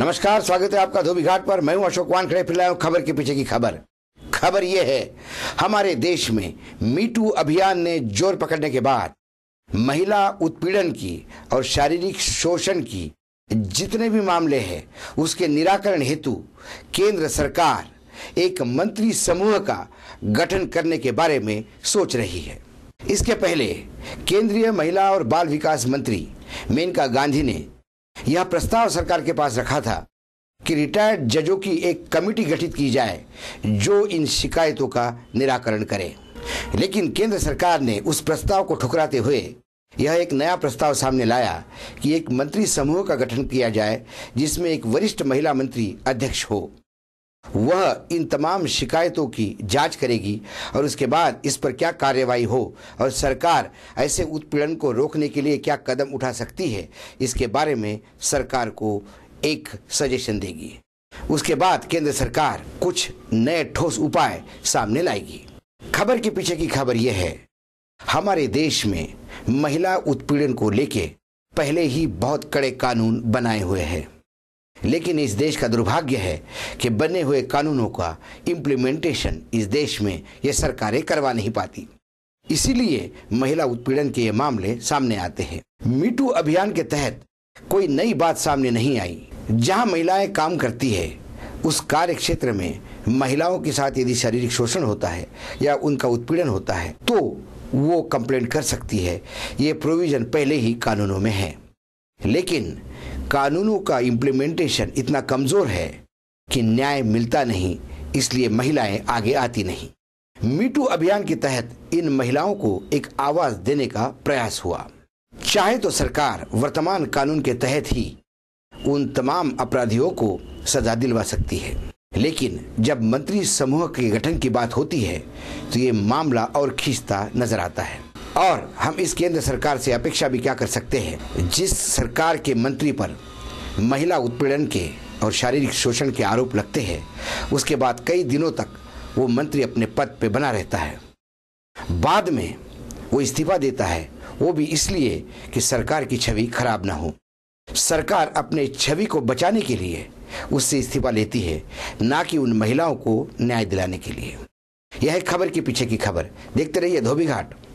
नमस्कार स्वागत है आपका धोबी घाट पर मैं हूं अशोक वानखड़े फिर लाया खबर के पीछे की खबर खबर यह है हमारे देश में मीटू अभियान ने जोर पकड़ने के बाद महिला उत्पीड़न की और शारीरिक शोषण की जितने भी मामले हैं उसके निराकरण हेतु केंद्र सरकार एक मंत्री समूह का गठन करने के बारे में सोच रही है इसके पहले केंद्रीय महिला और बाल विकास मंत्री मेनका गांधी ने यह प्रस्ताव सरकार के पास रखा था कि रिटायर्ड जजों की एक कमेटी गठित की जाए जो इन शिकायतों का निराकरण करे लेकिन केंद्र सरकार ने उस प्रस्ताव को ठुकराते हुए यह एक नया प्रस्ताव सामने लाया कि एक मंत्री समूह का गठन किया जाए जिसमें एक वरिष्ठ महिला मंत्री अध्यक्ष हो वह इन तमाम शिकायतों की जांच करेगी और उसके बाद इस पर क्या कार्रवाई हो और सरकार ऐसे उत्पीड़न को रोकने के लिए क्या कदम उठा सकती है इसके बारे में सरकार को एक सजेशन देगी उसके बाद केंद्र सरकार कुछ नए ठोस उपाय सामने लाएगी खबर के पीछे की खबर यह है हमारे देश में महिला उत्पीड़न को लेके पहले ही बहुत कड़े कानून बनाए हुए हैं लेकिन इस देश का दुर्भाग्य है कि बने हुए कानूनों का इम्प्लीमेंटेशन इस देश में ये सरकारें करवा नहीं पाती इसीलिए महिला उत्पीड़न के ये मामले सामने आते हैं मीटू अभियान के तहत कोई नई बात सामने नहीं आई जहां महिलाएं काम करती है उस कार्य क्षेत्र में महिलाओं के साथ यदि शारीरिक शोषण होता है या उनका उत्पीड़न होता है तो वो कंप्लेंट कर सकती है ये प्रोविजन पहले ही कानूनों में है लेकिन कानूनों का इम्प्लीमेंटेशन इतना कमज़ोर है कि न्याय मिलता नहीं इसलिए महिलाएं आगे आती नहीं मीटू अभियान के तहत इन महिलाओं को एक आवाज देने का प्रयास हुआ चाहे तो सरकार वर्तमान कानून के तहत ही उन तमाम अपराधियों को सजा दिलवा सकती है लेकिन जब मंत्री समूह के गठन की बात होती है तो ये मामला और खींचता नजर आता है और हम इस केंद्र सरकार से अपेक्षा भी क्या कर सकते हैं जिस सरकार के मंत्री पर महिला उत्पीड़न के और शारीरिक शोषण के आरोप लगते हैं उसके बाद कई दिनों तक वो मंत्री अपने पद पे बना रहता है बाद में वो इस्तीफा देता है वो भी इसलिए कि सरकार की छवि खराब ना हो सरकार अपने छवि को बचाने के लिए उससे इस्तीफा लेती है ना कि उन महिलाओं को न्याय दिलाने के लिए यह खबर के पीछे की खबर देखते रहिए धोबी घाट